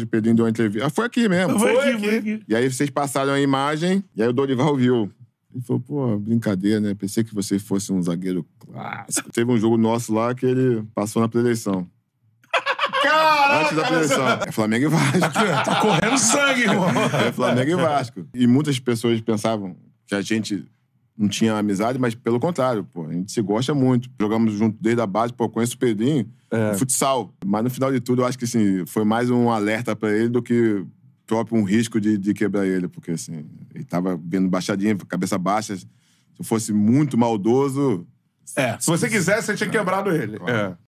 de Pedrinho deu uma entrevista. Ah, foi aqui mesmo. Foi, foi, aqui, aqui. foi aqui. E aí vocês passaram a imagem, e aí o Dorival viu. Ele falou, pô, brincadeira, né? Pensei que você fosse um zagueiro clássico. Teve um jogo nosso lá que ele passou na preleição Caraca! Antes da preleição. É Flamengo e Vasco. tá correndo sangue, irmão. É Flamengo e Vasco. E muitas pessoas pensavam que a gente não tinha amizade, mas pelo contrário, pô, a gente se gosta muito. Jogamos junto desde a base, pô, eu conheço o Pedrinho, é. futsal. Mas no final de tudo, eu acho que assim, foi mais um alerta para ele do que próprio um risco de, de quebrar ele, porque assim, ele tava vendo baixadinha, cabeça baixa. Se eu fosse muito maldoso. É. Se você quisesse, você tinha quebrado ele. É.